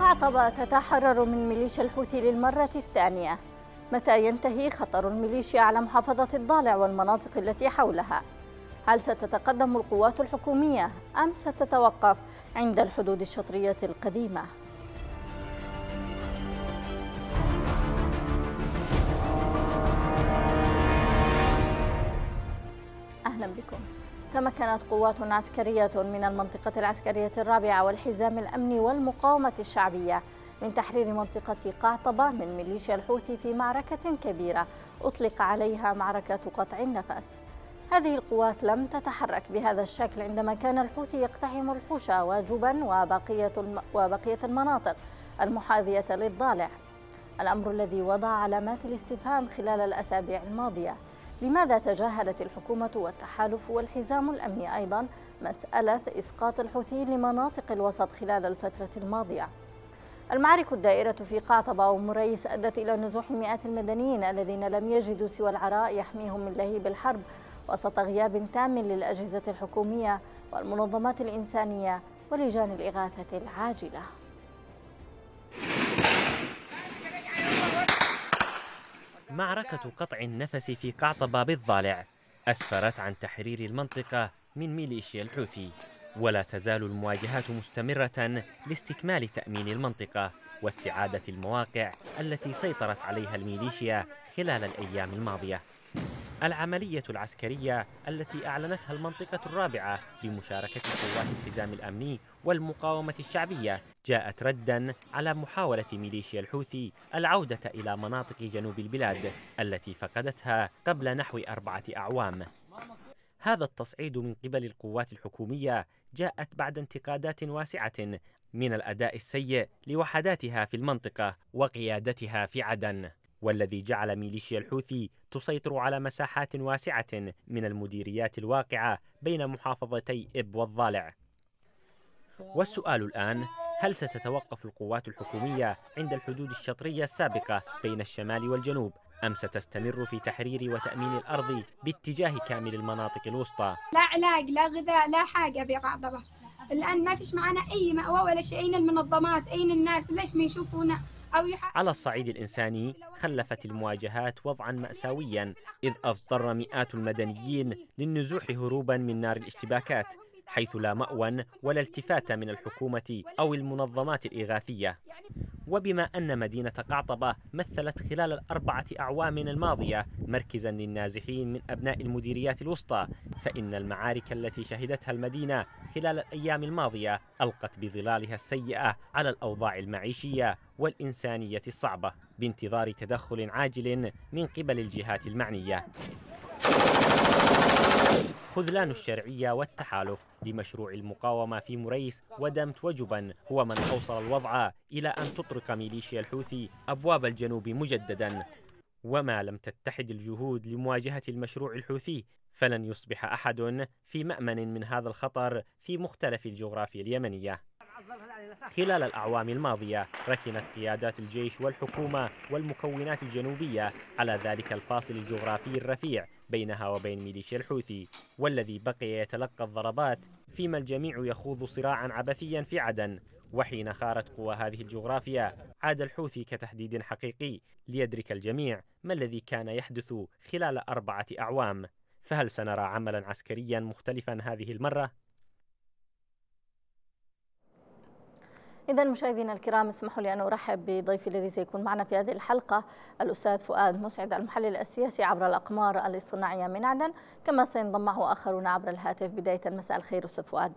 قعطبة تتحرر من ميليشيا الحوثي للمرة الثانية متى ينتهي خطر الميليشيا على محافظة الضالع والمناطق التي حولها؟ هل ستتقدم القوات الحكومية أم ستتوقف عند الحدود الشطرية القديمة؟ أهلا بكم تمكنت قوات عسكرية من المنطقة العسكرية الرابعة والحزام الأمني والمقاومة الشعبية من تحرير منطقة قعطبة من ميليشيا الحوثي في معركة كبيرة أطلق عليها معركة قطع النفس هذه القوات لم تتحرك بهذا الشكل عندما كان الحوثي يقتحم الحوشة واجبا وبقية, الم... وبقية المناطق المحاذية للضالع الأمر الذي وضع علامات الاستفهام خلال الأسابيع الماضية لماذا تجاهلت الحكومة والتحالف والحزام الأمني أيضا مسألة إسقاط الحوثيين لمناطق الوسط خلال الفترة الماضية المعارك الدائرة في قعطبة ومريس أدت إلى نزوح مئات المدنيين الذين لم يجدوا سوى العراء يحميهم من لهيب الحرب وسط غياب تام للأجهزة الحكومية والمنظمات الإنسانية ولجان الإغاثة العاجلة معركة قطع النفس في قعطبة بالضالع أسفرت عن تحرير المنطقة من ميليشيا الحوثي ولا تزال المواجهات مستمرة لاستكمال تأمين المنطقة واستعادة المواقع التي سيطرت عليها الميليشيا خلال الأيام الماضية العملية العسكرية التي أعلنتها المنطقة الرابعة بمشاركة قوات الحزام الأمني والمقاومة الشعبية جاءت ردا على محاولة ميليشيا الحوثي العودة إلى مناطق جنوب البلاد التي فقدتها قبل نحو أربعة أعوام هذا التصعيد من قبل القوات الحكومية جاءت بعد انتقادات واسعة من الأداء السيء لوحداتها في المنطقة وقيادتها في عدن والذي جعل ميليشيا الحوثي تسيطر على مساحات واسعة من المديريات الواقعة بين محافظتي إب والضالع والسؤال الآن هل ستتوقف القوات الحكومية عند الحدود الشطرية السابقة بين الشمال والجنوب أم ستستمر في تحرير وتأمين الأرض باتجاه كامل المناطق الوسطى؟ لا علاج لا غذاء لا حاجة في الآن ما فيش معنا أي مأوى ولا شيء أين المنظمات أين الناس ليش ما يشوفونا على الصعيد الإنساني خلفت المواجهات وضعا مأساويا إذ أضطر مئات المدنيين للنزوح هروبا من نار الاشتباكات حيث لا مأوى ولا التفات من الحكومة أو المنظمات الإغاثية وبما أن مدينة قعطبة مثلت خلال الأربعة أعوام الماضية مركزا للنازحين من أبناء المديريات الوسطى فإن المعارك التي شهدتها المدينة خلال الأيام الماضية ألقت بظلالها السيئة على الأوضاع المعيشية والإنسانية الصعبة بانتظار تدخل عاجل من قبل الجهات المعنية خذلان الشرعية والتحالف لمشروع المقاومة في مريس ودمت وجبا هو من أوصل الوضع إلى أن تطرق ميليشيا الحوثي أبواب الجنوب مجددا وما لم تتحد الجهود لمواجهة المشروع الحوثي فلن يصبح أحد في مأمن من هذا الخطر في مختلف الجغرافيا اليمنية خلال الأعوام الماضية ركنت قيادات الجيش والحكومة والمكونات الجنوبية على ذلك الفاصل الجغرافي الرفيع بينها وبين ميليشيا الحوثي والذي بقي يتلقى الضربات فيما الجميع يخوض صراعا عبثيا في عدن وحين خارت قوى هذه الجغرافيا عاد الحوثي كتحديد حقيقي ليدرك الجميع ما الذي كان يحدث خلال أربعة أعوام فهل سنرى عملا عسكريا مختلفا هذه المرة؟ إذا مشاهدينا الكرام اسمحوا لي أن أرحب بضيفي الذي سيكون معنا في هذه الحلقة الأستاذ فؤاد مسعد المحلل السياسي عبر الأقمار الاصطناعية من عدن كما سينضم معه آخرون عبر الهاتف بداية مساء الخير أستاذ فؤاد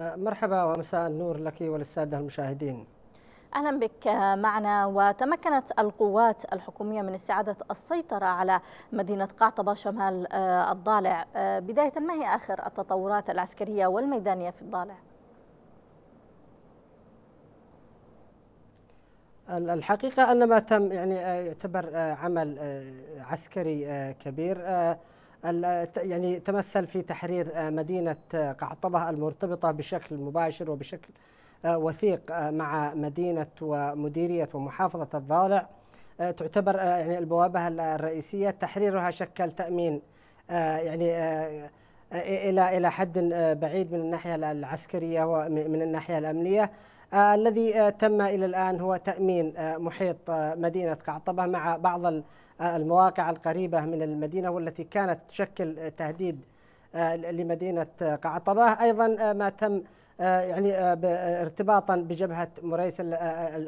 أه، مرحبا ومساء النور لك وللسادة المشاهدين أهلا بك معنا وتمكنت القوات الحكومية من استعادة السيطرة على مدينة قعطبة شمال آه، الضالع آه، بداية ما هي آخر التطورات العسكرية والميدانية في الضالع؟ الحقيقة أن ما تم يعني آه، يعتبر عمل عسكري كبير يعني تمثل في تحرير مدينة قعطبة المرتبطة بشكل مباشر وبشكل آه، وثيق آه، مع مدينة ومديرية ومحافظة الضالع آه، تعتبر يعني البوابة الرئيسية تحريرها شكل تأمين يعني إلى إلى حد بعيد من الناحية العسكرية ومن الناحية الأمنية الذي تم إلى الآن هو تأمين محيط مدينة قعطبة مع بعض المواقع القريبة من المدينة والتي كانت تشكل تهديد لمدينة قعطبة أيضا ما تم آه، يعني آه، آه، ارتباطا بجبهة مريس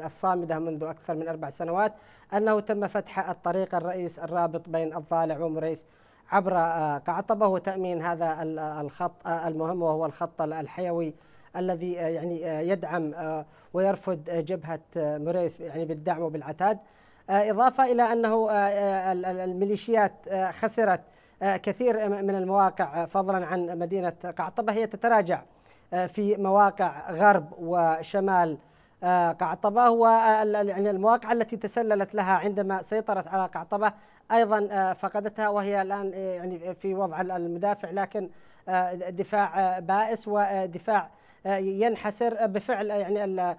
الصامدة منذ أكثر من أربع سنوات أنه تم فتح الطريق الرئيس الرابط بين الضالع ومريس عبر قعطبة وتأمين هذا الخط المهم وهو الخط الحيوي الذي يعني يدعم ويرفض جبهة مريس يعني بالدعم وبالعتاد إضافة إلى أنه الميليشيات خسرت كثير من المواقع فضلا عن مدينة قعطبة هي تتراجع آه، في مواقع غرب وشمال آه، قعطبة يعني المواقع التي تسللت لها عندما سيطرت على قعطبة أيضا آه، فقدتها وهي الآن يعني في وضع المدافع لكن دفاع بائس ودفاع ينحسر بفعل يعني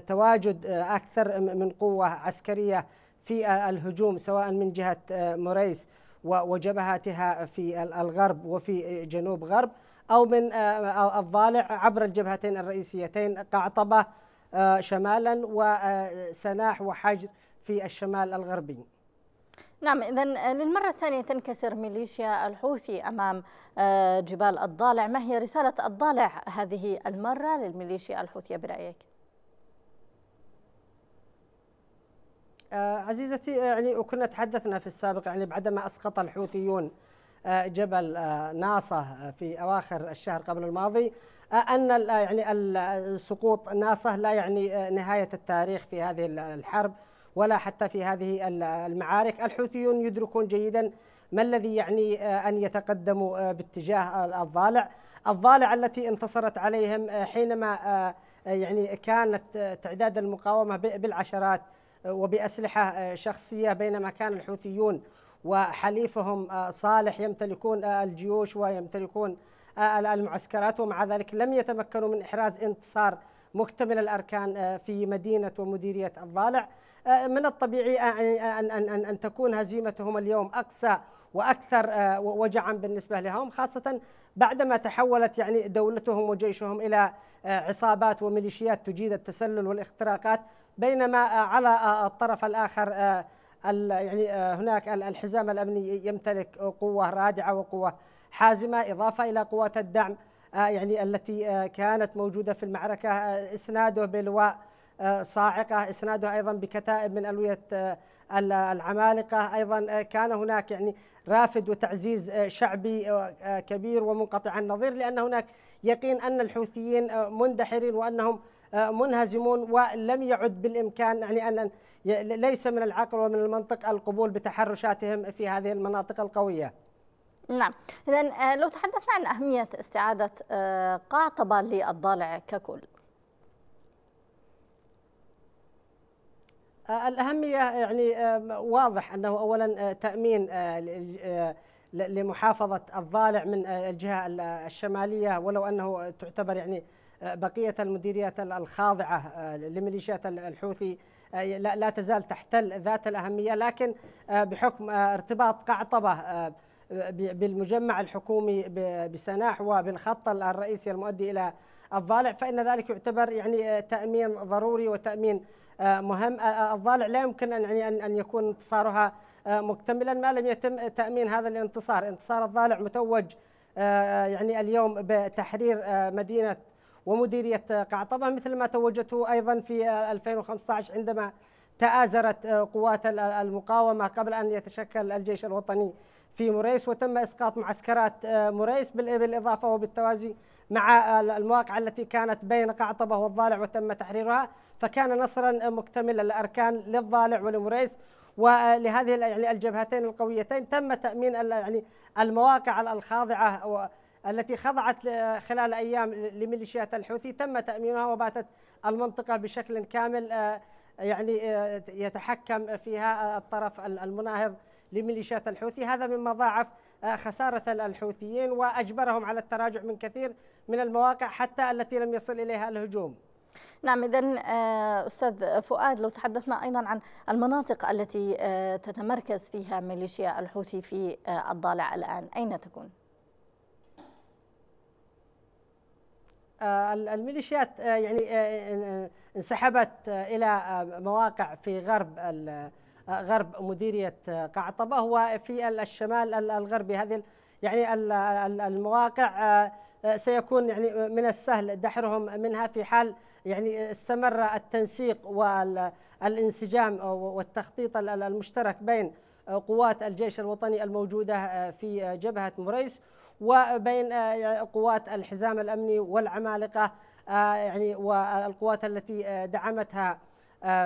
تواجد أكثر من قوة عسكرية في الهجوم سواء من جهة موريس وجبهاتها في الغرب وفي جنوب غرب أو من آه، آه، الضالع عبر الجبهتين الرئيسيتين قعطبة آه، شمالا وسناح وحجر في الشمال الغربي نعم إذا للمرة الثانية تنكسر ميليشيا الحوثي أمام جبال الضالع ما هي رسالة الضالع هذه المرة للميليشيا الحوثية برأيك؟ عزيزتي يعني وكنا تحدثنا في السابق يعني بعدما أسقط الحوثيون جبل آه، ناصة آه، في أواخر الشهر قبل الماضي آه، أن يعني سقوط ناصة لا يعني نهاية التاريخ في هذه الحرب ولا حتى في هذه المعارك الحوثيون يدركون جيدا ما الذي يعني أن يتقدموا باتجاه الضالع الضالع التي انتصرت عليهم حينما يعني كانت تعداد المقاومة بالعشرات وبأسلحة شخصية بينما كان الحوثيون وحليفهم آه، صالح يمتلكون آه، الجيوش ويمتلكون آه، المعسكرات ومع ذلك لم يتمكنوا من إحراز انتصار مكتمل الأركان في مدينة ومديرية الضالع من الطبيعي أن, أن, أن, تكون هزيمتهم اليوم أقسى وأكثر وجعا بالنسبة لهم خاصة بعدما تحولت يعني دولتهم وجيشهم إلى عصابات وميليشيات تجيد التسلل والاختراقات بينما على الطرف الآخر يعني آه، هناك الحزام الامني يمتلك قوه رادعه وقوه حازمه اضافه الى قوات الدعم آه، يعني التي آه، كانت موجوده في المعركه اسناده بلواء صاعقه اسناده ايضا بكتائب من الويه العمالقه ايضا كان هناك يعني رافد وتعزيز شعبي كبير ومنقطع النظير لان هناك يقين ان الحوثيين مندحرين وانهم آه، منهزمون ولم يعد بالإمكان يعني أن ليس من العقل ومن المنطق القبول بتحرشاتهم في هذه المناطق القوية نعم إذا آه، لو تحدثنا عن أهمية استعادة آه، قاطبة للضالع ككل الأهمية يعني واضح أنه أولا تأمين لمحافظة الضالع من الجهة الشمالية ولو أنه تعتبر يعني بقية المديريات الخاضعة آه، لميليشيات الحوثي آه، لا تزال تحتل ذات الأهمية لكن آه، بحكم ارتباط قعطبة بالمجمع الحكومي بسناح وبالخط الرئيسي المؤدي إلى الضالع فإن ذلك يعتبر يعني تأمين ضروري وتأمين مهم الضالع لا يمكن أن يعني أن يكون انتصارها مكتملا ما لم يتم تأمين هذا الانتصار انتصار الضالع متوج يعني اليوم بتحرير مدينة ومديرية قعطبة مثل ما توجته أيضا في 2015 عندما تآزرت قوات المقاومة قبل أن يتشكل الجيش الوطني في موريس وتم إسقاط معسكرات آه، موريس بالإضافة وبالتوازي مع آه، المواقع التي كانت بين قعطبة والضالع وتم تحريرها فكان نصرا مكتمل الأركان للضالع ولموريس ولهذه يعني الجبهتين القويتين تم تأمين يعني المواقع الخاضعة التي خضعت خلال أيام لميليشيات الحوثي تم تأمينها وباتت المنطقة بشكل كامل آه، يعني آه، يتحكم فيها آه، الطرف المناهض لميليشيات الحوثي هذا مما ضاعف خسارة الحوثيين وأجبرهم على التراجع من كثير من المواقع حتى التي لم يصل إليها الهجوم نعم اذا استاذ فؤاد لو تحدثنا ايضا عن المناطق التي تتمركز فيها ميليشيا الحوثي في الضالع الان اين تكون؟ آه، الميليشيات آه، يعني آه، انسحبت الى مواقع في غرب غرب مديريه قعطبه وفي الشمال الغربي هذه يعني المواقع سيكون يعني من السهل دحرهم منها في حال يعني استمر التنسيق والانسجام والتخطيط المشترك بين قوات الجيش الوطني الموجوده في جبهه مريس وبين آه، يعني قوات الحزام الأمني والعمالقة آه، يعني والقوات التي آه، دعمتها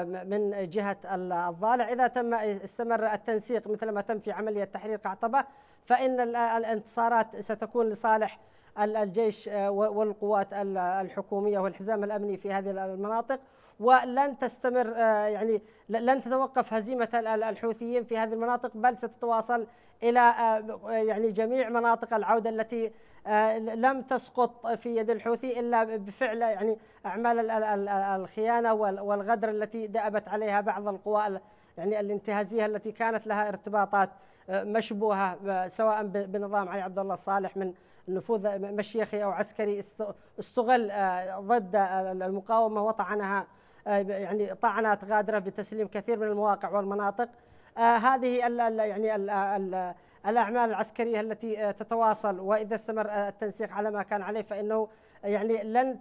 من جهة الضالع إذا تم استمر التنسيق مثل ما تم في عملية تحرير قعطبة فإن الانتصارات ستكون لصالح الجيش والقوات الحكومية والحزام الأمني في هذه المناطق ولن تستمر آه، يعني لن تتوقف هزيمة الحوثيين في هذه المناطق بل ستتواصل إلى آه، آه، يعني جميع مناطق العودة التي لم تسقط في يد الحوثي إلا بفعل يعني أعمال الخيانة والغدر التي دأبت عليها بعض القوى يعني الانتهازية التي كانت لها ارتباطات مشبوهه سواء بنظام علي عبد الله صالح من نفوذ مشيخي او عسكري استغل آه، ضد آه، المقاومه وطعنها آه، يعني طعنات غادره بتسليم كثير من المواقع والمناطق هذه يعني الاعمال العسكريه التي تتواصل واذا استمر التنسيق على ما كان عليه فانه يعني لن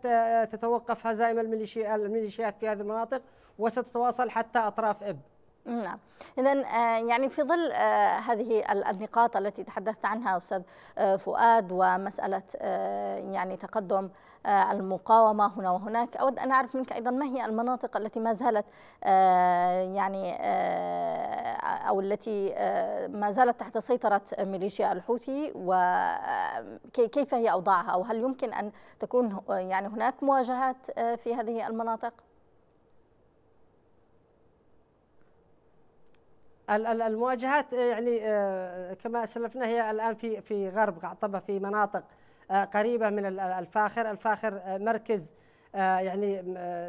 تتوقف هزائم الميليشيات في هذه المناطق وستتواصل حتى اطراف اب نعم إذا آه، يعني في ظل آه، هذه النقاط التي تحدثت عنها أستاذ آه، فؤاد ومسألة يعني تقدم المقاومة هنا وهناك أود أن أعرف منك أيضا ما هي المناطق التي ما زالت يعني أو التي ما زالت تحت سيطرة ميليشيا الحوثي وكيف هي أوضاعها أو هل يمكن أن تكون يعني هناك مواجهات في هذه المناطق؟ المواجهات آه، يعني آه، كما اسلفنا هي الان في في غرب قعطبه في مناطق آه، قريبه من الفاخر، الفاخر مركز يعني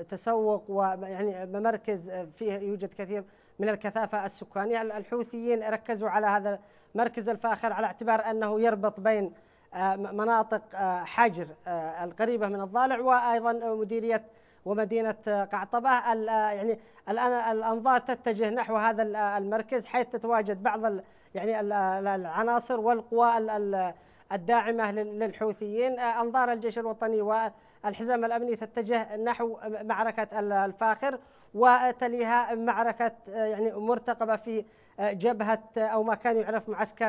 تسوق ويعني مركز فيه يوجد كثير من الكثافه السكانيه، الحوثيين ركزوا على هذا مركز الفاخر على اعتبار انه يربط بين مناطق حجر القريبه من الضالع وايضا مديريه ومدينه قعطبه يعني الان الانظار تتجه نحو هذا المركز حيث تتواجد بعض يعني العناصر والقوى الداعمه للحوثيين انظار الجيش الوطني والحزام الامني تتجه نحو معركه الفاخر وتليها معركه يعني مرتقبه في جبهه او ما كان يعرف معسكر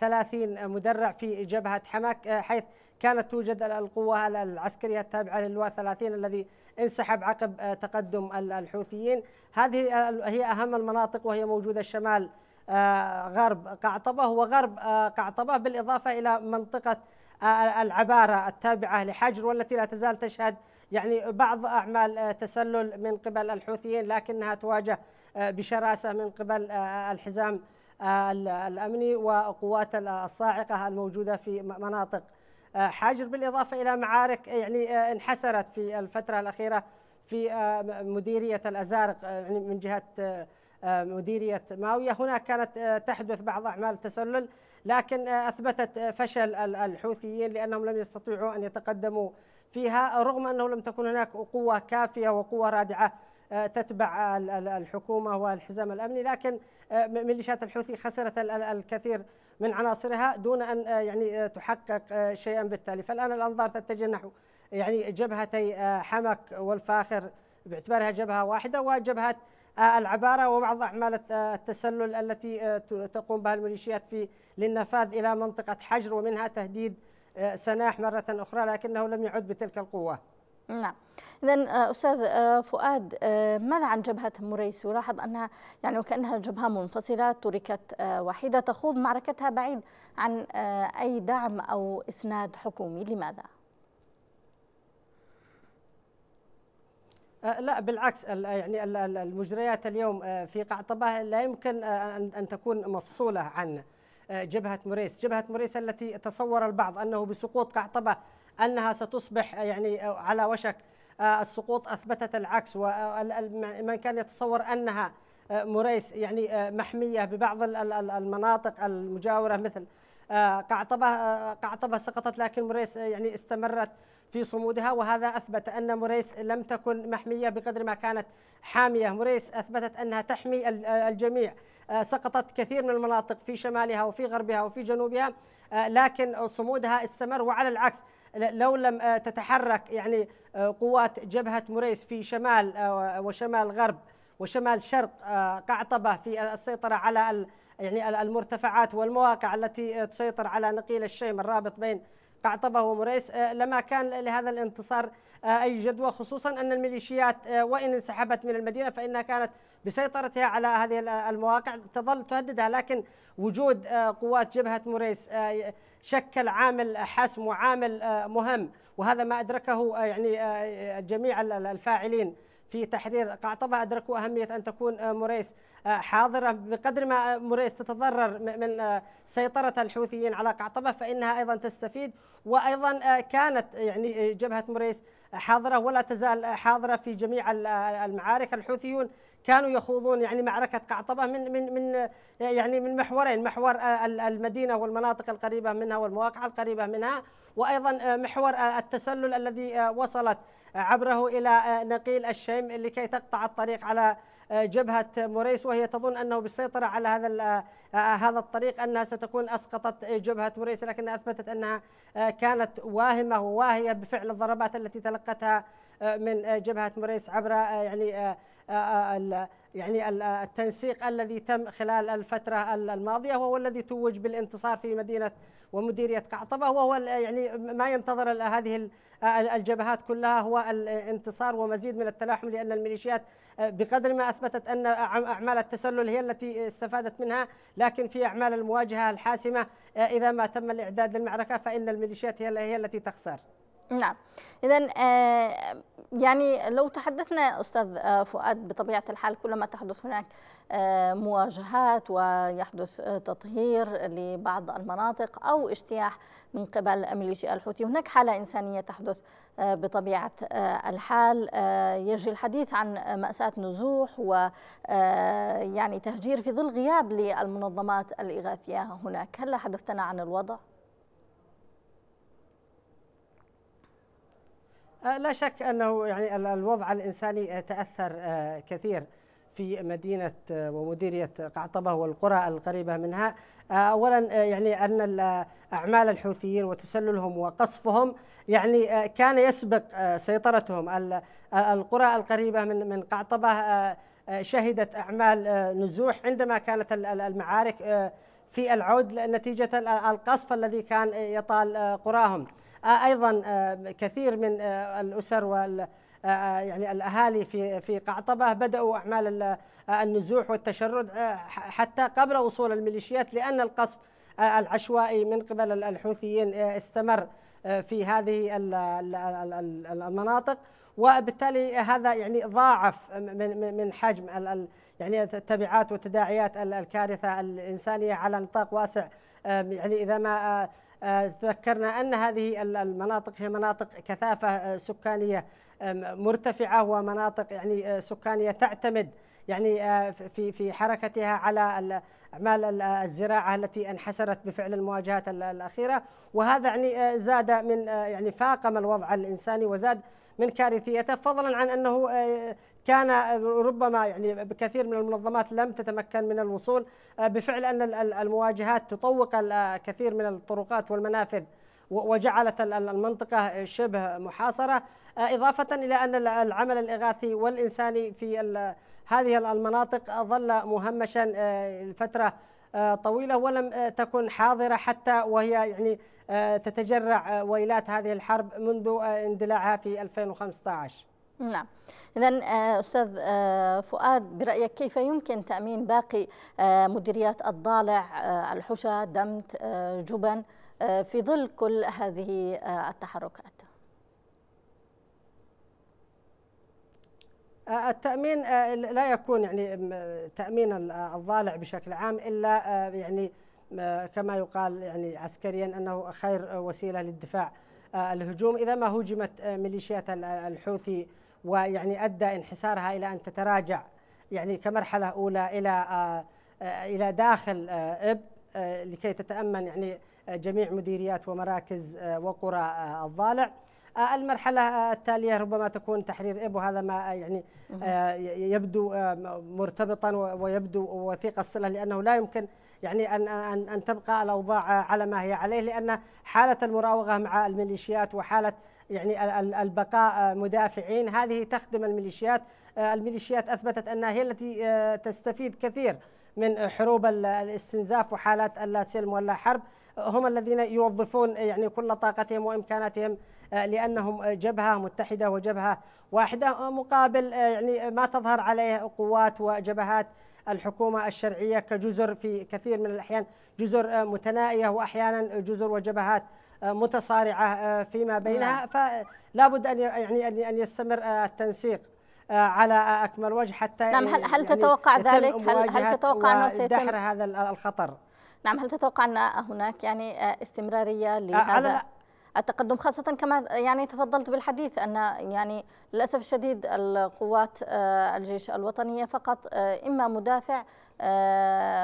30 آه، آه، مدرع في جبهه حماك آه، حيث كانت توجد القوة العسكرية التابعة للواء 30 الذي انسحب عقب آه، تقدم الحوثيين هذه هي أهم المناطق وهي موجودة شمال آه، غرب قعطبة وغرب آه، قعطبة بالإضافة إلى منطقة العبارة التابعة لحجر والتي لا تزال تشهد يعني بعض أعمال تسلل من قبل الحوثيين لكنها تواجه بشراسة من قبل الحزام الأمني وقوات الصاعقة الموجودة في مناطق آه، حاجر بالاضافه الى معارك آه، يعني آه، انحسرت في الفتره الاخيره في مديريه الازارق يعني من جهه مديريه ماويه هناك كانت تحدث بعض اعمال تسلل لكن اثبتت فشل الحوثيين لانهم لم يستطيعوا ان يتقدموا فيها رغم انه لم تكن هناك قوه كافيه وقوه رادعه تتبع الحكومه والحزام الامني لكن آه، ميليشيات الحوثي خسرت الكثير من عناصرها دون ان آه، يعني آه، تحقق شيئا بالتالي فالان الانظار تتجه نحو يعني جبهتي حمك والفاخر باعتبارها جبهه واحده وجبهه العباره وبعض اعمال التسلل التي تقوم بها الميليشيات في للنفاذ الى منطقه حجر ومنها تهديد سناح مره اخرى لكنه لم يعد بتلك القوه. نعم إذا آه، أستاذ آه، فؤاد آه، ماذا عن جبهة مريس يلاحظ أنها يعني وكأنها جبهة منفصلة تركت وحيدة تخوض معركتها بعيد عن أي دعم أو إسناد حكومي، لماذا؟ لا بالعكس يعني المجريات اليوم في قعطبة لا يمكن أن تكون مفصولة عن جبهة مريس، جبهة مريس التي تصور البعض أنه بسقوط قعطبة انها ستصبح يعني على وشك آه، السقوط اثبتت العكس ومن كان يتصور انها آه، مريس يعني آه، محميه ببعض المناطق المجاوره مثل قعطبه قعطبه سقطت لكن مريس يعني استمرت في صمودها وهذا اثبت ان مريس لم تكن محميه بقدر ما كانت حاميه، مريس اثبتت انها تحمي الجميع، سقطت كثير من المناطق في شمالها وفي غربها وفي جنوبها لكن صمودها استمر وعلى العكس لو لم آه، تتحرك يعني آه، قوات جبهة مريس في شمال آه، وشمال غرب وشمال شرق قعطبة في السيطرة على يعني المرتفعات والمواقع التي تسيطر على نقيل الشيم الرابط بين قعطبة ومريس لما كان لهذا الانتصار أي جدوى خصوصا أن الميليشيات وإن انسحبت من المدينة فإنها كانت بسيطرتها على هذه المواقع تظل تهددها لكن وجود آه، قوات جبهة موريس آه، شكل عامل حسم وعامل آه، مهم وهذا ما أدركه يعني جميع الفاعلين في تحرير قعطبة أدركوا أهمية أن تكون موريس حاضرة بقدر ما موريس تتضرر من سيطرة الحوثيين على قعطبة فإنها أيضا تستفيد وأيضا كانت يعني جبهة موريس حاضرة ولا تزال حاضرة في جميع المعارك الحوثيون كانوا يخوضون يعني معركة قعطبة من من من يعني من محورين محور المدينة والمناطق القريبة منها والمواقع القريبة منها وأيضا آه، محور آه، التسلل الذي آه، وصلت عبره إلى نقيل الشيم لكي تقطع الطريق على جبهة موريس وهي تظن أنه بالسيطرة على هذا هذا الطريق أنها ستكون أسقطت جبهة موريس لكنها أثبتت أنها كانت واهمة وواهية بفعل الضربات التي تلقتها من جبهة موريس عبر يعني آه، آه، يعني آه، التنسيق الذي تم خلال الفترة الماضية وهو الذي توج بالانتصار في مدينة ومديرية قعطبة وهو يعني ما ينتظر هذه الجبهات كلها هو الانتصار ومزيد من التلاحم لأن الميليشيات بقدر ما أثبتت أن أعمال التسلل هي التي استفادت منها لكن في أعمال المواجهة الحاسمة إذا ما تم الإعداد للمعركة فإن الميليشيات هي التي تخسر نعم اذا آه، يعني لو تحدثنا استاذ آه، فؤاد بطبيعه الحال كلما تحدث هناك آه، مواجهات ويحدث تطهير لبعض المناطق او اجتياح من قبل ميليشيا الحوثي هناك حاله انسانيه تحدث بطبيعه الحال يجري الحديث عن ماساه نزوح و يعني تهجير في ظل غياب للمنظمات الاغاثيه هناك هل حدثتنا عن الوضع آه، لا شك أنه يعني الوضع الإنساني آه، تأثر آه، كثير في مدينة ومديرية قعطبة والقرى القريبة منها أولا يعني أن أعمال الحوثيين وتسللهم وقصفهم يعني كان يسبق سيطرتهم القرى القريبة من من قعطبة شهدت أعمال نزوح عندما كانت المعارك في العود نتيجة القصف الذي كان يطال قراهم ايضا آه، كثير من آه، الاسر وال آه، يعني الاهالي في في قعطبه بداوا اعمال النزوح والتشرد حتى قبل وصول الميليشيات لان القصف العشوائي من قبل الحوثيين استمر في هذه المناطق وبالتالي هذا يعني ضاعف من من حجم يعني التبعات وتداعيات الكارثه الانسانيه على نطاق واسع يعني اذا ما تذكرنا أن هذه المناطق هي مناطق كثافة آه، سكانية مرتفعة ومناطق يعني آه، سكانية تعتمد يعني آه، في في حركتها على اعمال الزراعه التي انحسرت بفعل المواجهات الاخيره وهذا يعني زاد من يعني فاقم الوضع الانساني وزاد من كارثيته فضلا عن انه كان ربما يعني بكثير من المنظمات لم تتمكن من الوصول آه، بفعل أن المواجهات تطوق آه، كثير من الطرقات والمنافذ وجعلت المنطقة شبه محاصرة آه، إضافة إلى أن العمل الإغاثي والإنساني في هذه المناطق ظل مهمشا لفترة طويلة ولم تكن حاضرة حتى وهي يعني تتجرع ويلات هذه الحرب منذ اندلاعها في 2015 نعم إذا آه، أستاذ آه، فؤاد برأيك كيف يمكن تأمين باقي آه، مديريات الضالع الحشا دمت جبن في ظل كل هذه التحركات التأمين لا يكون يعني تأمين الضالع بشكل عام إلا يعني كما يقال يعني عسكريا أنه خير وسيلة للدفاع الهجوم إذا ما هجمت ميليشيات الحوثي ويعني ادى انحسارها الى ان تتراجع يعني كمرحله اولى الى آه، آه، الى داخل آه، اب لكي تتامن يعني جميع مديريات ومراكز وقرى الضالع المرحلة التالية ربما تكون تحرير إب وهذا ما يعني يبدو مرتبطا ويبدو وثيق الصلة لأنه لا يمكن يعني أن أن أن تبقى الأوضاع على ما هي عليه لأن حالة المراوغة مع الميليشيات وحالة يعني البقاء مدافعين هذه تخدم الميليشيات آه، الميليشيات أثبتت أنها هي التي آه، تستفيد كثير من حروب الاستنزاف وحالات اللاسلم ولا حرب هم الذين يوظفون يعني كل طاقتهم وامكاناتهم آه، لانهم جبهه متحده وجبهه واحده مقابل يعني ما تظهر عليه قوات وجبهات الحكومه الشرعيه كجزر في كثير من الاحيان جزر متنائيه واحيانا جزر وجبهات متصارعه آه، فيما بينها نعم. فلا بد ان يعني ان يستمر آه، التنسيق آه، على اكمل وجه حتى نعم هل هل يعني تتوقع ذلك هل هل تتوقع انه سيتم هذا الخطر نعم هل تتوقع ان هناك يعني استمراريه لهذا التقدم خاصة كما يعني تفضلت بالحديث أن يعني للأسف الشديد القوات الجيش الوطني فقط إما مدافع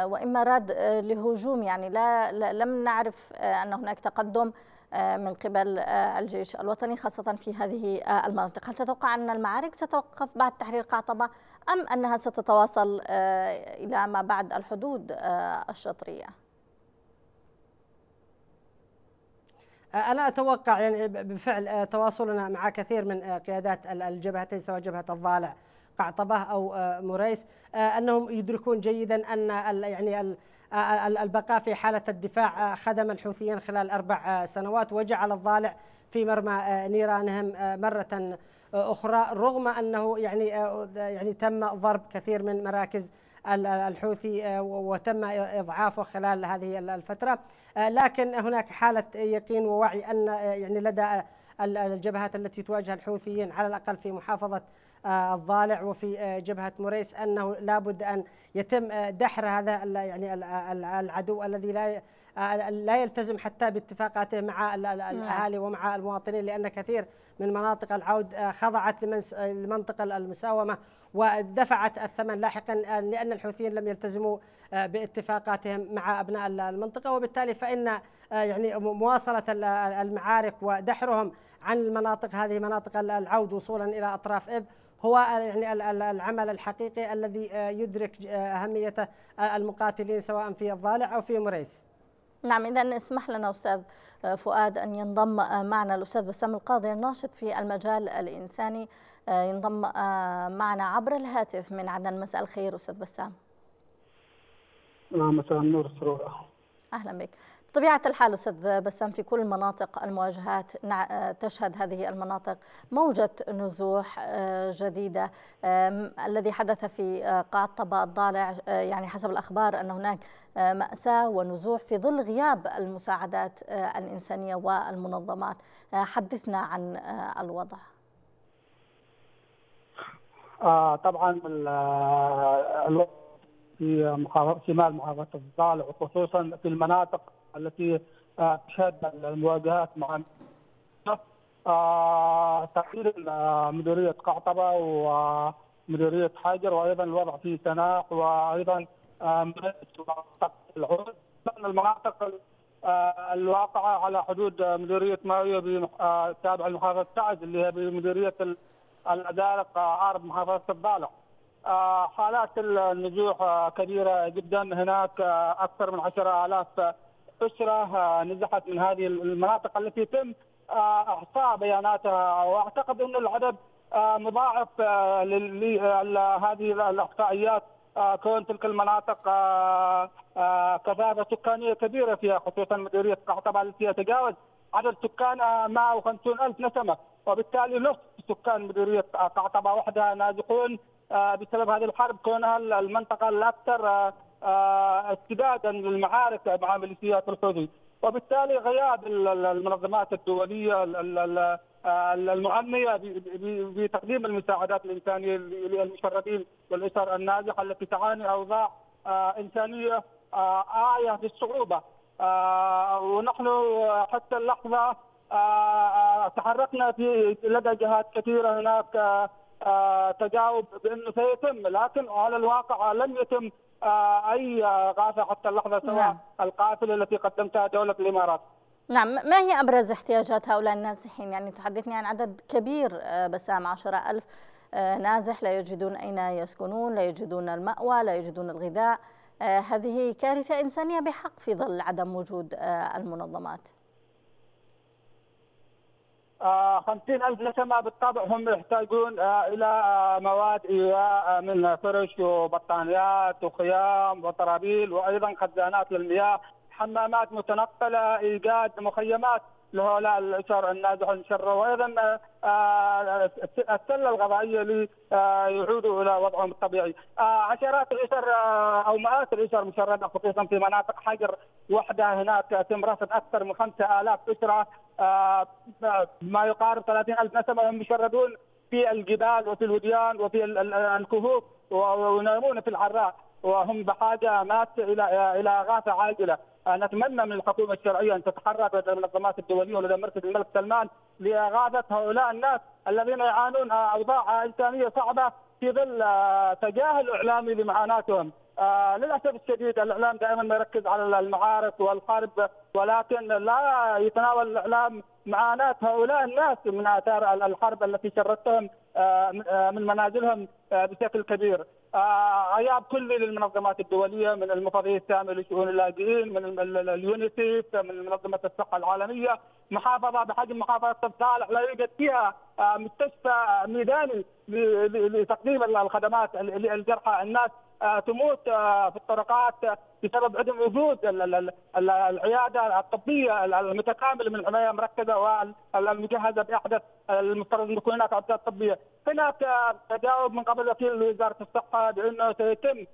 وإما راد لهجوم يعني لا لم نعرف أن هناك تقدم آه، من قبل آه، الجيش الوطني خاصة في هذه آه، المناطق هل تتوقع أن المعارك ستتوقف بعد تحرير قعطبة أم أنها ستتواصل إلى ما بعد الحدود الشطرية؟ انا اتوقع يعني بالفعل تواصلنا مع كثير من قيادات الجبهتين سواء جبهه الضالع قعطبه او مريس انهم يدركون جيدا ان يعني البقاء في حالة الدفاع آه، خدم الحوثيين خلال أربع آه، سنوات وجعل الضالع في مرمى آه، نيرانهم مرة أخرى رغم أنه يعني يعني تم ضرب كثير من مراكز الحوثي وتم اضعافه خلال هذه الفتره لكن هناك حاله يقين ووعي ان يعني لدى الجبهات التي تواجه الحوثيين على الاقل في محافظه آه، الضالع وفي آه، جبهة موريس أنه لابد أن يتم آه، دحر هذا يعني العدو الذي لا لا يلتزم حتى باتفاقاته مع نعم. الاهالي ومع المواطنين لان كثير من مناطق العود خضعت لمنطقه المساومه ودفعت الثمن لاحقا لان الحوثيين لم يلتزموا باتفاقاتهم مع ابناء المنطقه وبالتالي فان يعني مواصله المعارك ودحرهم عن المناطق هذه مناطق العود وصولا الى اطراف اب هو يعني العمل الحقيقي الذي آه، يدرك آه، أهمية آه، المقاتلين سواء في الضالع أو في مريس نعم إذا اسمح لنا أستاذ فؤاد أن ينضم معنا الأستاذ بسام القاضي الناشط في المجال الإنساني ينضم معنا عبر الهاتف من عدن مساء الخير أستاذ بسام نعم مساء النور أهلا بك طبيعة الحال أستاذ بسام في كل مناطق المواجهات تشهد هذه المناطق موجة نزوح آه، جديدة الذي حدث في آه، قاع طباء الضالع آه، يعني حسب الأخبار أن هناك مأساة ونزوح في ظل غياب المساعدات الإنسانية والمنظمات حدثنا عن الوضع طبعا في محافظة شمال محافظة الضالع وخصوصا في المناطق التي آه، تشهد المواجهات مع آه، تحرير آه، مديريه قعطبه ومديريه حجر وايضا الوضع في تناق وايضا العرض من المناطق الواقعه على حدود مديريه ماويه تابعه لمحافظه سعد اللي هي بمديريه الادارق عارض محافظه الضالع حالات النزوح كبيره جدا هناك اكثر من 10000 اسره آه، نزحت من هذه المناطق التي يتم احصاء آه، بياناتها واعتقد ان العدد آه، مضاعف لهذه الاحصائيات كون تلك المناطق كثافه سكانيه كبيره فيها خصوصا مديريه قحطبه التي يتجاوز عدد سكانها 150 الف نسمه وبالتالي نصف سكان مديريه قعطبه وحدها نازحون بسبب هذه الحرب كونها المنطقه الاكثر استبادا آه، للمعارك مع ميليشيات الحوثي وبالتالي غياب المنظمات الدوليه المعنيه بتقديم المساعدات الانسانيه للمشردين والاسر النازحه التي تعاني اوضاع آه، انسانيه آه، آية في الصعوبة ونحن حتى اللحظة تحركنا في لدى جهات كثيرة هناك آه، تجاوب بانه سيتم لكن على الواقع لم يتم آه، اي آه، غاثه حتى اللحظه سواء نعم. القافله التي قدمتها دوله الامارات نعم ما هي ابرز احتياجات هؤلاء النازحين يعني تحدثني عن عدد كبير بسام عشرة ألف نازح لا يجدون أين يسكنون لا يجدون المأوى لا يجدون الغذاء هذه كارثة إنسانية بحق في ظل عدم وجود المنظمات خمسين ألف نسمة بالطبع هم يحتاجون آه، إلى آه، مواد إيواء آه، من فرش وبطانيات وخيام وطرابيل وأيضا خزانات للمياه حمامات متنقلة إيجاد مخيمات لهؤلاء الاثار النازح شر وايضا آه، آه، السله الغذائيه اللي آه، يعودوا الى وضعهم الطبيعي. عشرات الاسر او مئات الاسر مشرده خصوصا في مناطق حجر وحده هناك تم رصد اكثر من 5000 اسره ما يقارب 30000 نسمه هم مشردون في الجبال وفي الوديان وفي الكهوف وينامون في العراء وهم بحاجه ماسه الى الى اغاثه عاجله. آه، نتمنى من الحكومه الشرعيه ان تتحرك لدى المنظمات الدوليه ولدى مركز الملك سلمان لاغاثه هؤلاء الناس الذين يعانون آه، اوضاع آه، انسانيه صعبه في ظل تجاهل اعلامي لمعاناتهم. للاسف الشديد الاعلام دائما ما يركز على المعارك والحرب ولكن لا يتناول الاعلام معاناه هؤلاء الناس من اثار الحرب التي شردتهم من منازلهم بشكل كبير. غياب آه، كلي للمنظمات الدوليه من المفوضيه التامه لشؤون اللاجئين من اليونيسيف من منظمه الصحه العالميه محافظه بحجم محافظه صالح لا يوجد فيها مستشفى ميداني لتقديم الخدمات للجرحى الناس آه، تموت آه، في الطرقات آه، بسبب عدم وجود العياده الطبيه المتكامله من العنايه المركزه والمجهزه باحدث المفترض ان تكون هناك عدات طبيه. هناك تجاوب من قبل وكيل وزاره الصحه بانه سيتم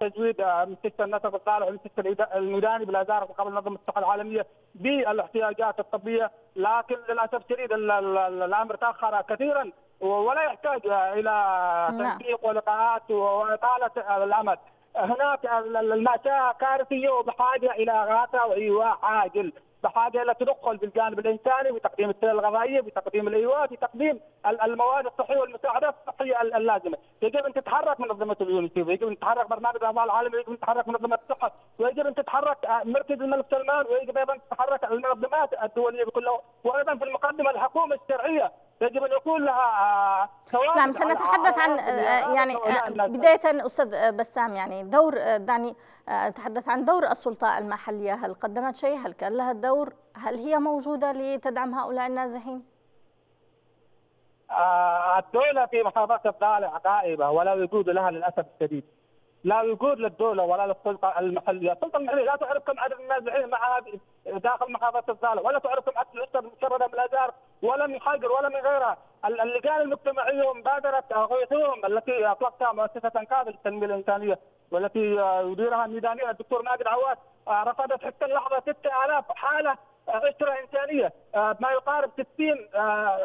تجويد مستشفى النسف الصالح ومستشفى الميداني بالازهر قبل منظمه الصحه العالميه بالاحتياجات الطبيه لكن للاسف الشديد الامر تاخر كثيرا ولا يحتاج الى نعم. تنسيق ولقاءات واطاله الامد هناك المأساة كارثية وبحاجة إلى غاثه وإيواء عاجل بحاجه الى تدخل بالجانب الانساني بتقديم السلة الغذائيه بتقديم الايوات بتقديم المواد الصحيه والمساعدات الصحيه اللازمه، يجب ان تتحرك منظمه اليونيسيف، يجب ان تتحرك برنامج الاعمال العالمي، يجب ان تتحرك منظمه الصحه، ويجب ان تتحرك آه، مركز الملك سلمان، ويجب ايضا تتحرك المنظمات الدوليه بكلها، وايضا في المقدمه الحكومه الشرعيه يجب ان يكون لها آه، نعم سنتحدث عن آه، يعني آه، بدايه استاذ بسام يعني دور دعني اتحدث عن دور السلطه المحليه هل قدمت شيء هل كان لها دور هل هي موجوده لتدعم هؤلاء النازحين؟ الدولة في محافظة الضالع قائمة ولا وجود لها للأسف الشديد. لا وجود للدولة ولا للسلطة المحلية، السلطة المحلية لا تعرف كم عدد النازحين معها داخل محافظة الضالع ولا تعرف كم عدد الأسر المشردة من الأزار ولا من حجر ولا من غيرها اللجان المجتمعيه ومبادره غيثوم التي اطلقتها مؤسسه انقاذ للتنميه الانسانيه والتي يديرها ميدانيا الدكتور ماجد عواد آه، رفضت حتى اللحظه 6000 حاله آه، اسره انسانيه آه، ما يقارب 60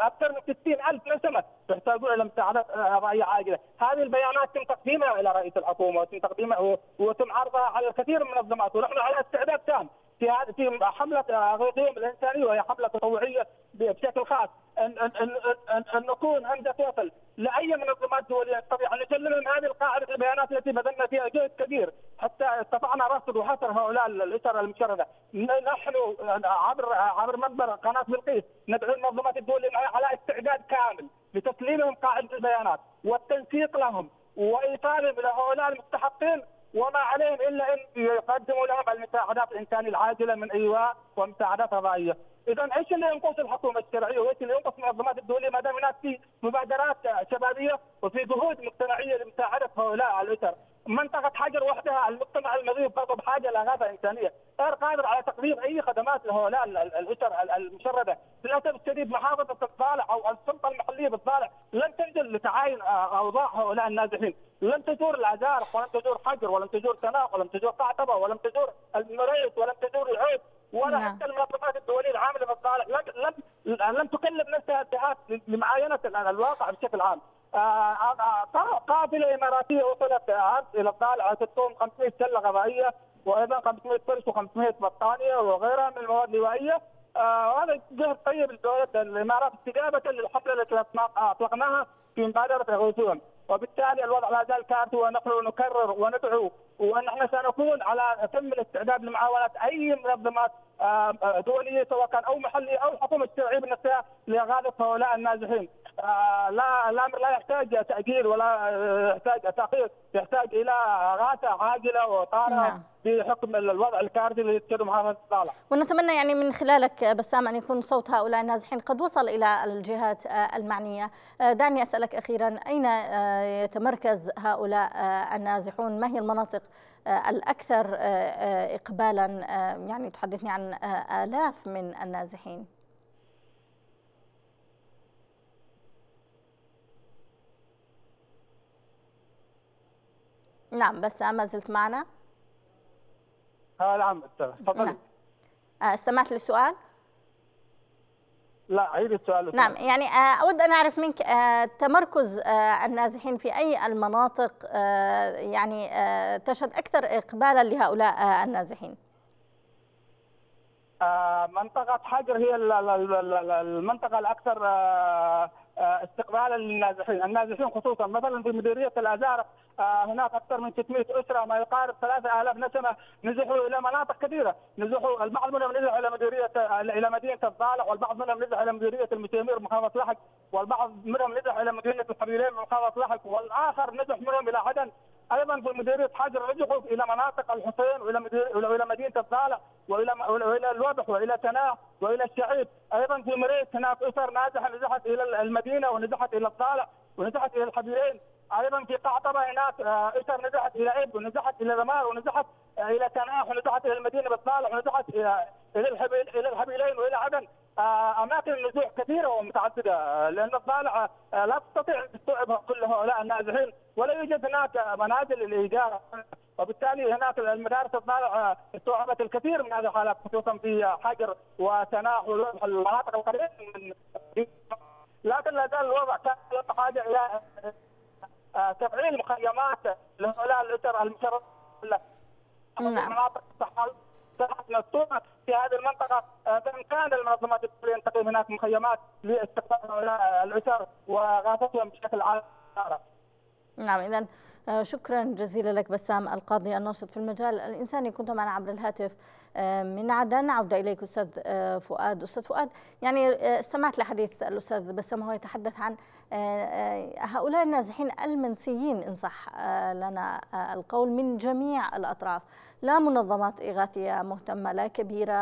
اكثر من 60000 نسمه يحتاجون الى مساعدات رعاية عاجله، هذه البيانات تم تقديمها الى رئيس الحكومه وتم تقديمها وتم عرضها على الكثير من المنظمات ونحن على استعداد تام في هذه في حمله آه، قيم الانسانيه وهي حمله تطوعيه بشكل خاص ان ان ان ان, أن نكون عند فيصل لاي منظمات دوليه تستطيع ان نجلل هذه القاعده البيانات التي بذلنا فيها جهد كبير حتى استطعنا رصد وحصر هؤلاء الاسر المشرده نحن آه، عبر آه، عبر مدبر قناه بلقيس ندعو المنظمات الدوليه على استعداد كامل لتسليمهم قاعده البيانات والتنسيق لهم وايصالهم الى هؤلاء المستحقين وما عليهم الا ان يقدموا لهم المساعدات الانسانيه العاجله من ايواء ومساعدات فضائيه. اذا ايش اللي ينقص الحكومه الشرعيه وايش اللي ينقص المنظمات الدوليه ما دام هناك في مبادرات شبابيه وفي جهود مجتمعيه لمساعده هؤلاء الاسر، منطقه حجر وحدها المجتمع المغربي برضه بحاجه لغابه انسانيه، غير قادر على تقديم اي خدمات لهؤلاء الاسر المشرده، للاسف الشديد محافظه الضالع او السلطه المحليه بالضالع لم تنزل لتعاين اوضاع هؤلاء النازحين، لم تزور الازارق ولم تزور حجر ولم تزور تناق ولم تزور قعطبة ولم تزور المريس ولم تزور العود ولا نعم. حتى المنظمات الدوليه العامله بالصالح لم لم تكلم تكلف نفسها الجهات لمعاينه الواقع بشكل عام. آه، آه، آه، قافله اماراتيه وصلت امس الى الضالع وتضم 500 سله غذائيه وايضا 500 فرش و500 بطانيه وغيرها من المواد الغذائيه آه، وهذا آه جهد طيب لدولة الإمارات استجابة للحفله التي أطلقناها في مبادرة الغزوان وبالتالي الوضع لا زال كارثي ونحن نكرر وندعو ونحن سنكون على أتم الاستعداد لمعاونة أي منظمات آه، دوليه سواء كان او محلي او حكومه تستوعب نفسها لاغاثه هؤلاء النازحين. آه، لا الامر لا يحتاج تاجيل ولا يحتاج آه، تاخير يحتاج الى اغاثه عاجله وطارئه نعم. بحكم الوضع الكارثي اللي تصير محافظه صالح. ونتمنى يعني من خلالك بسام ان يكون صوت هؤلاء النازحين قد وصل الى الجهات المعنيه. دعني اسالك اخيرا اين يتمركز هؤلاء النازحون؟ ما هي المناطق آه، الأكثر آه، آه، إقبالا يعني تحدثني عن آلاف من النازحين نعم بس ما زلت معنا؟ نعم, نعم. استمعت للسؤال؟ لا عيد السؤال نعم يعني آه، أود أن أعرف منك آه، تمركز آه، النازحين في أي المناطق يعني تشهد أكثر إقبالا لهؤلاء النازحين منطقة حجر هي المنطقة الأكثر آه، استقبالا للنازحين، النازحين خصوصا مثلا في مديريه الازارق آه، هناك اكثر من 600 اسره ما يقارب 3000 نسمه نزحوا الى مناطق كثيره، نزحوا البعض منهم نزح الى مديريه الى مدينه الضالع والبعض منهم نزح الى مديريه المسامير محافظه لحج والبعض منهم نزح الى مدينه الحبيلين محافظه لحج والاخر نزح منهم الى عدن ايضا في مديريه حجر رجعوا الى مناطق الحصين والى الى مدينه الصاله والى والى الوضح والى تناه والى الشعيب ايضا في مريت هناك اسر ناجحه نزحت آه، آه، الى المدينه ونزحت آه، الى الصاله ونزحت الى الحبيرين ايضا في قعطبه هناك اسر نزحت الى عيب ونزحت الى رمال ونزحت الى تناه ونزحت الى المدينه بالصالح ونزحت الى الى الحبيلين والى عدن اماكن آه، النزوح كثيره ومتعدده آه، لان الضالعه آه، لا تستطيع ان تستوعبها كل هؤلاء النازحين ولا يوجد هناك منازل للايجار وبالتالي هناك المدارس الضالعه استوعبت الكثير من هذه الحالات خصوصا في حجر وتناح المناطق القريبه من لكن لا زال الوضع كان بحاجه الى تفعيل مخيمات لهؤلاء الاسر في نعم. المناطق الصحراء تحت في هذه المنطقه آه، بامكان المنظمات الدوليه ان تقيم هناك مخيمات لاستقبال هؤلاء الاسر واغاثتهم بشكل عام نعم اذا آه، شكرا جزيلا لك بسام القاضي الناشط في المجال الإنساني كنت معنا عبر الهاتف آه، من عدن عودة إليك أستاذ آه، فؤاد أستاذ فؤاد يعني استمعت لحديث الأستاذ بسام هو يتحدث عن هؤلاء النازحين المنسيين إن صح لنا القول من جميع الأطراف لا منظمات إغاثية مهتمة لا كبيرة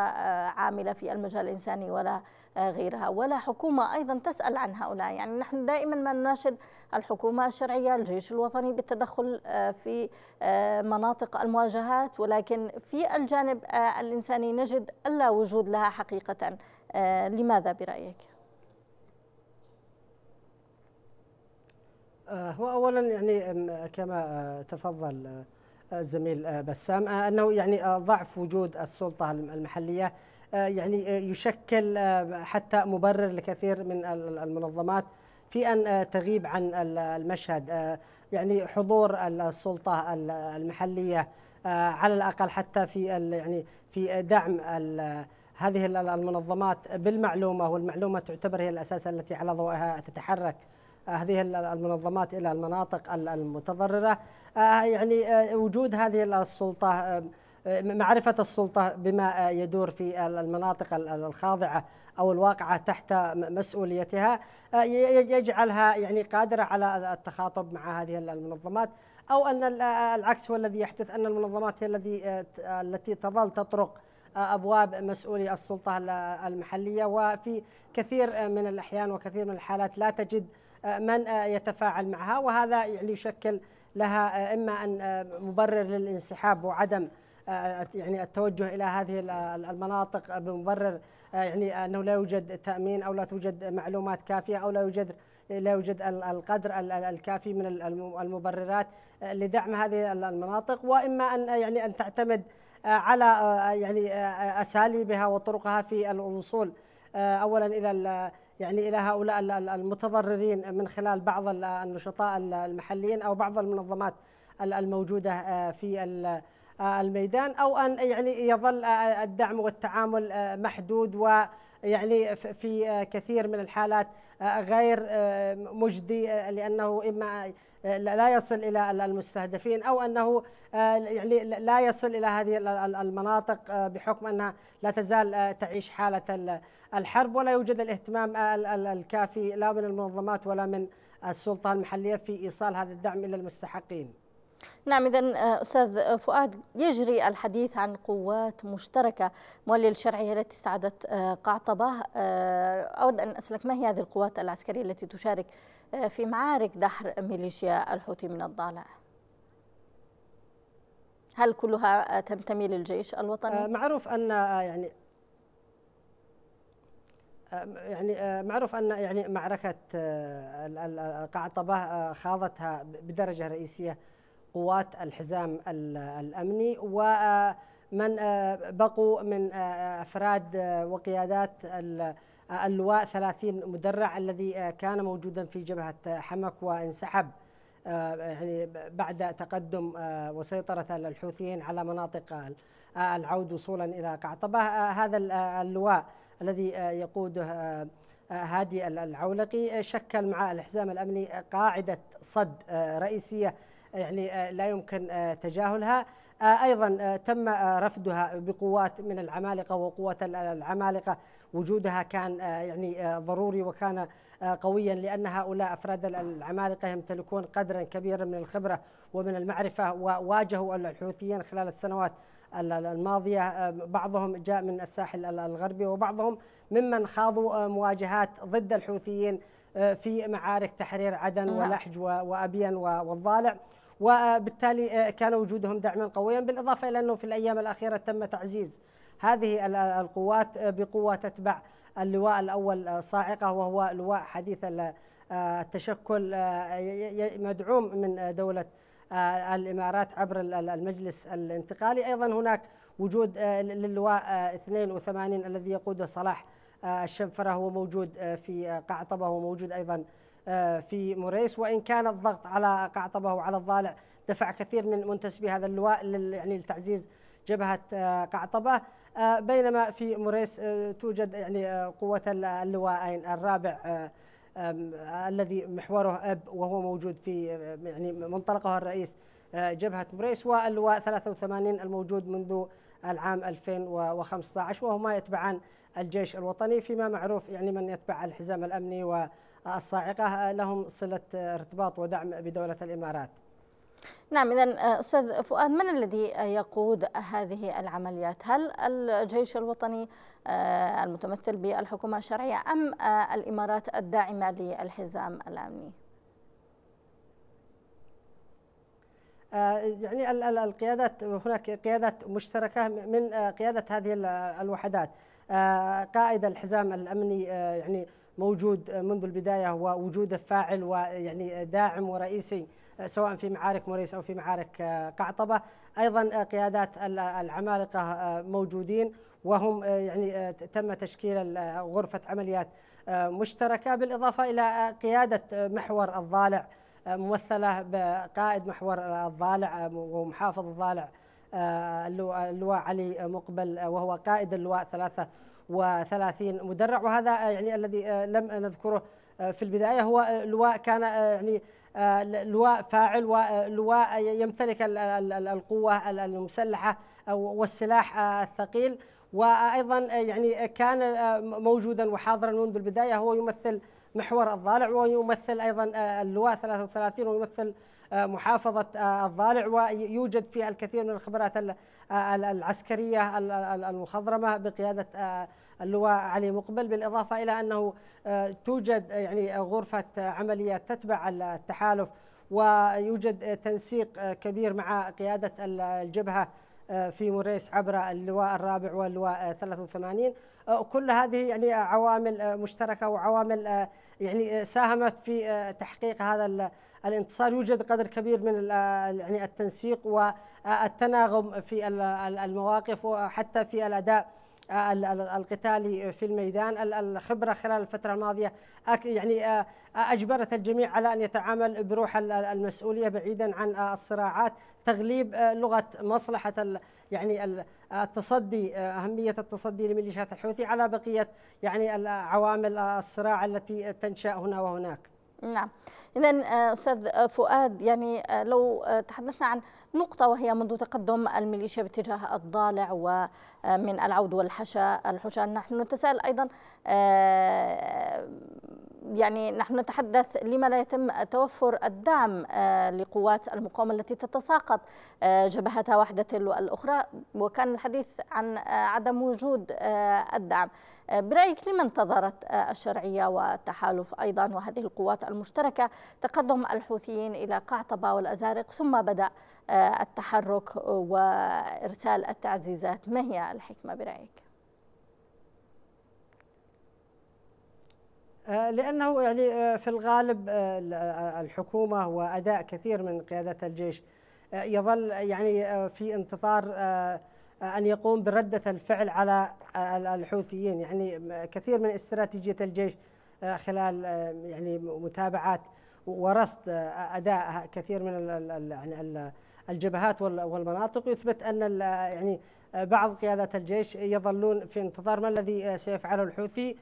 عاملة في المجال الإنساني ولا غيرها ولا حكومة أيضا تسأل عن هؤلاء يعني نحن دائما ما نناشد الحكومة الشرعية الجيش الوطني بالتدخل آه، في آه، مناطق المواجهات ولكن في الجانب آه، الإنساني نجد ألا وجود لها حقيقة لماذا برأيك؟ هو اولا يعني كما تفضل الزميل بسام انه يعني ضعف وجود السلطه المحليه يعني يشكل حتى مبرر لكثير من المنظمات في أن آه، تغيب عن المشهد آه، يعني حضور السلطة المحلية آه، على الأقل حتى في يعني في دعم هذه المنظمات بالمعلومة والمعلومة تعتبر هي الأساس التي على ضوئها تتحرك هذه المنظمات إلى المناطق المتضررة يعني وجود هذه السلطة آه، معرفة السلطة بما آه، يدور في المناطق الخاضعة أو الواقعة تحت مسؤوليتها آه، يجعلها يعني قادرة على التخاطب مع هذه المنظمات أو أن العكس هو الذي يحدث أن المنظمات هي الذي التي تظل تطرق ابواب مسؤولي السلطه المحليه وفي كثير من الاحيان وكثير من الحالات لا تجد من يتفاعل معها وهذا يعني يشكل لها اما ان مبرر للانسحاب وعدم يعني التوجه الى هذه المناطق بمبرر آه، يعني انه لا يوجد تامين او لا توجد معلومات كافيه او لا يوجد لا يوجد القدر الكافي من المبررات لدعم هذه المناطق واما ان يعني ان تعتمد آه، على آه، يعني اساليبها وطرقها في الوصول اولا الى يعني الى هؤلاء المتضررين من خلال بعض النشطاء المحليين او بعض المنظمات الموجوده في آه، الميدان او ان يعني يظل آه، آه، الدعم والتعامل محدود ويعني في كثير من الحالات غير مجدي لانه اما لا يصل الى المستهدفين او انه يعني لا يصل الى هذه المناطق بحكم انها لا تزال تعيش حاله الحرب ولا يوجد الاهتمام الكافي لا من المنظمات ولا من السلطه المحليه في ايصال هذا الدعم الى المستحقين. نعم إذا آه، أستاذ فؤاد يجري الحديث عن قوات مشتركة مولي الشرعية التي استعدت آه، قعطبة آه، أود أن أسألك ما هي هذه القوات العسكرية التي تشارك في معارك دحر ميليشيا الحوثي من الضالع؟ هل كلها تنتمي للجيش الوطني؟ معروف أن يعني يعني معروف ان يعني معركه القعطبه خاضتها بدرجه رئيسيه قوات الحزام الأمني ومن آه، آه، بقوا من آه، أفراد وقيادات اللواء 30 مدرع الذي كان موجودا في جبهة حمك وانسحب يعني بعد تقدم وسيطرة الحوثيين على مناطق العود وصولا إلى قعطبة هذا اللواء الذي يقوده هادي العولقي شكل مع الحزام الأمني قاعدة صد رئيسية يعني آه، لا يمكن آه، تجاهلها آه، ايضا تم رفدها بقوات من العمالقه وقوات العمالقه وجودها كان يعني ضروري وكان قويا لان هؤلاء افراد العمالقه يمتلكون قدرا كبيرا من الخبره ومن المعرفه وواجهوا الحوثيين خلال السنوات الماضيه بعضهم جاء من الساحل الغربي وبعضهم ممن خاضوا مواجهات ضد الحوثيين في معارك تحرير عدن نعم. ولحج وابين والضالع وبالتالي آه، كان وجودهم دعما قويا بالإضافة إلى أنه في الأيام الأخيرة تم تعزيز هذه القوات آه، بقوة تتبع اللواء الأول آه، صاعقة وهو لواء حديث التشكل مدعوم من دولة الإمارات عبر المجلس الانتقالي أيضا هناك وجود للواء 82 الذي يقوده صلاح الشنفرة هو موجود في قعطبة وموجود أيضا آه، في موريس وان كان الضغط على قعطبه وعلى الضالع دفع كثير من منتسبي هذا اللواء يعني لتعزيز جبهه آه، قعطبه آه، بينما في موريس توجد يعني قوه اللواءين الرابع الذي محوره اب وهو موجود في يعني منطلقه الرئيس جبهه موريس واللواء 83 الموجود منذ العام 2015 وهما يتبعان الجيش الوطني فيما معروف يعني من يتبع الحزام الامني و الصاعقة لهم صلة ارتباط ودعم بدولة الإمارات نعم إذا آه، أستاذ فؤاد من الذي يقود هذه العمليات هل الجيش الوطني آه، المتمثل بالحكومة الشرعية أم آه، الإمارات الداعمة للحزام الأمني؟ يعني القيادات هناك قيادات مشتركة من قيادة هذه الوحدات قائد الحزام الأمني يعني موجود منذ البداية ووجوده فاعل ويعني داعم ورئيسي سواء في معارك موريس أو في معارك قعطبة آه، أيضا آه، قيادات العمالقة آه، موجودين وهم يعني تم تشكيل غرفة عمليات مشتركة بالإضافة إلى قيادة محور الضالع ممثلة بقائد محور الضالع ومحافظ الضالع اللواء علي مقبل وهو قائد اللواء ثلاثة وثلاثين مدرع وهذا آه، يعني الذي آه، لم نذكره آه، في البداية هو لواء كان يعني لواء فاعل ولواء يمتلك القوة المسلحة والسلاح الثقيل وايضا يعني كان موجودا وحاضرا منذ البدايه هو يمثل محور الضالع ويمثل ايضا اللواء 33 ويمثل محافظة آه، الضالع ويوجد فيها الكثير من الخبرات آه، العسكرية المخضرمة بقيادة آه، اللواء علي مقبل بالإضافة إلى أنه توجد يعني غرفة عمليات تتبع التحالف ويوجد تنسيق كبير مع قيادة الجبهة في موريس عبر اللواء الرابع واللواء 83 أه، كل هذه يعني عوامل أه، مشتركة وعوامل أه، يعني ساهمت في تحقيق هذا الانتصار يوجد قدر كبير من يعني التنسيق والتناغم في المواقف وحتى في الأداء القتالي في الميدان الخبرة خلال الفترة الماضية يعني آه، أجبرت الجميع على أن يتعامل بروح المسؤولية بعيدا عن آه، الصراعات تغليب آه، لغة مصلحة يعني التصدي أهمية التصدي لميليشيات الحوثي على بقية يعني عوامل الصراع التي تنشأ هنا وهناك نعم إذا آه، أستاذ آه، فؤاد يعني آه، لو تحدثنا عن نقطة وهي منذ تقدم الميليشيا باتجاه الضالع ومن العود والحشا الحشا نحن نتساءل أيضا يعني نحن نتحدث لما لا يتم توفر الدعم لقوات المقاومة التي تتساقط جبهتها واحدة الأخرى وكان الحديث عن عدم وجود الدعم برأيك لما انتظرت الشرعية وتحالف أيضا وهذه القوات المشتركة تقدم الحوثيين إلى قعطبه والأزارق ثم بدأ التحرك وإرسال التعزيزات ما هي الحكمة برأيك؟ آه، لأنه يعني آه، في الغالب آه، الحكومة وأداء كثير من قيادة الجيش يظل يعني في انتظار أن يقوم بردة الفعل على الحوثيين يعني كثير من استراتيجية الجيش آه، خلال آه، يعني متابعات ورصد آه، أداء كثير من يعني الجبهات والمناطق يثبت أن يعني بعض قيادات الجيش يظلون في انتظار ما الذي سيفعله الحوثي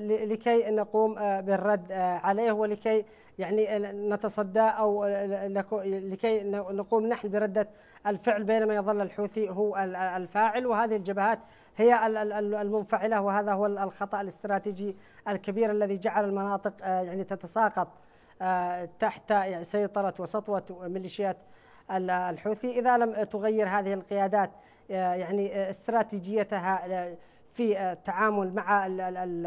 لكي نقوم بالرد عليه ولكي يعني نتصدى أو لكي نقوم نحن بردة الفعل بينما يظل الحوثي هو الفاعل وهذه الجبهات هي المنفعلة وهذا هو الخطأ الاستراتيجي الكبير الذي جعل المناطق آه، يعني تتساقط آه، تحت يعني سيطرة وسطوة ميليشيات الحوثي إذا لم تغير هذه القيادات آه، يعني استراتيجيتها في التعامل مع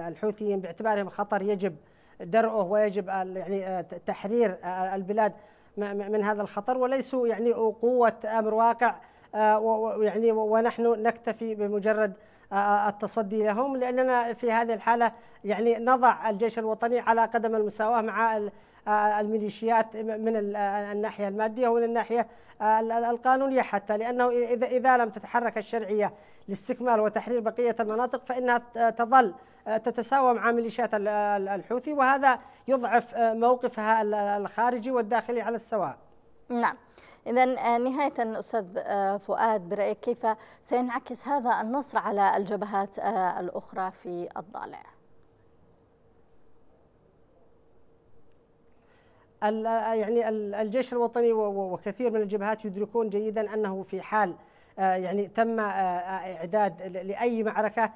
الحوثيين باعتبارهم خطر يجب درؤه ويجب يعني آه، تحرير آه، البلاد من هذا الخطر وليسوا يعني قوة أمر واقع آه، ويعني ونحن نكتفي بمجرد التصدي لهم لأننا في هذه الحالة يعني نضع الجيش الوطني على قدم المساواة مع الميليشيات من الناحية المادية ومن الناحية القانونية حتى لأنه إذا لم تتحرك الشرعية لاستكمال وتحرير بقية المناطق فإنها تظل آه، تتساوى مع ميليشيات الحوثي وهذا يضعف آه، موقفها الخارجي والداخلي على السواء نعم إذا آه، نهاية أستاذ فؤاد برأيك كيف سينعكس هذا النصر على الجبهات الأخرى في الضالع؟ يعني الجيش الوطني وكثير من الجبهات يدركون جيدا أنه في حال آه، يعني تم آه، آه، إعداد لأي معركة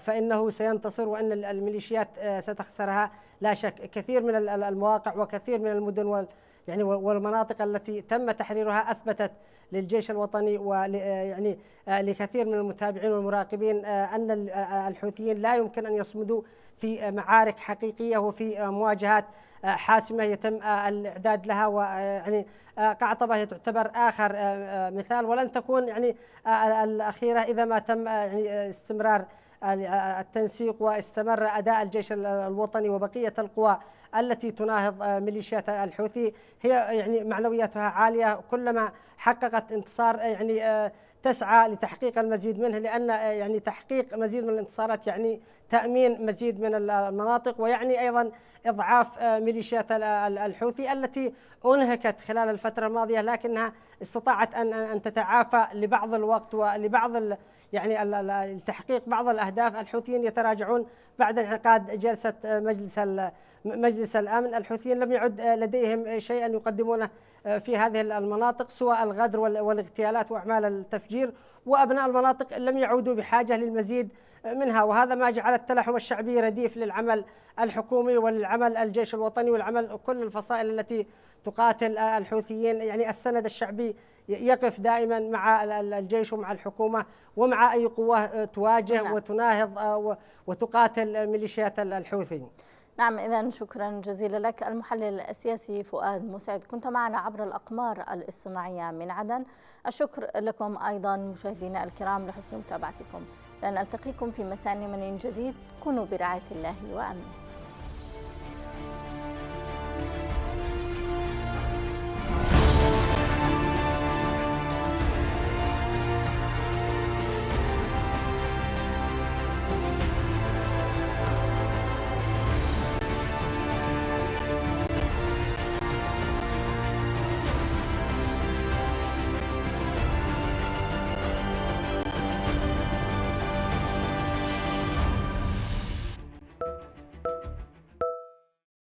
فإنه سينتصر وأن الميليشيات ستخسرها لا شك كثير من المواقع وكثير من المدن يعني والمناطق التي تم تحريرها اثبتت للجيش الوطني ويعني لكثير من المتابعين والمراقبين ان الحوثيين لا يمكن ان يصمدوا في معارك حقيقيه وفي مواجهات آه، حاسمه يتم آه، الاعداد لها ويعني آه، قعطبه تعتبر اخر مثال ولن تكون يعني الاخيره اذا ما تم يعني استمرار التنسيق واستمر اداء الجيش الوطني وبقيه القوى التي تناهض ميليشيات الحوثي هي يعني معنوياتها عاليه كلما حققت انتصار يعني تسعى لتحقيق المزيد منه لان يعني تحقيق مزيد من الانتصارات يعني تامين مزيد من المناطق ويعني ايضا اضعاف آه، ميليشيات الحوثي التي انهكت خلال الفتره الماضيه لكنها استطاعت ان ان تتعافى لبعض الوقت ولبعض يعني لتحقيق بعض الاهداف الحوثيين يتراجعون بعد انعقاد جلسه آه، مجلس مجلس الامن الحوثيين لم يعد آه، لديهم شيئا يقدمونه في هذه المناطق سوى الغدر والاغتيالات واعمال التفجير وابناء المناطق لم يعودوا بحاجه للمزيد منها وهذا ما جعل التلاحم الشعبي رديف للعمل الحكومي والعمل الجيش الوطني والعمل كل الفصائل التي تقاتل الحوثيين يعني السند الشعبي يقف دائما مع الجيش ومع الحكومة ومع أي قوة تواجه نعم. وتناهض آه، وتقاتل ميليشيات الحوثي نعم إذا شكرا جزيلا لك المحلل السياسي فؤاد مسعد كنت معنا عبر الأقمار الاصطناعية من عدن الشكر لكم أيضا مشاهدينا الكرام لحسن متابعتكم لنلتقيكم ألتقيكم في مساء من جديد كونوا برعاية الله وأمنه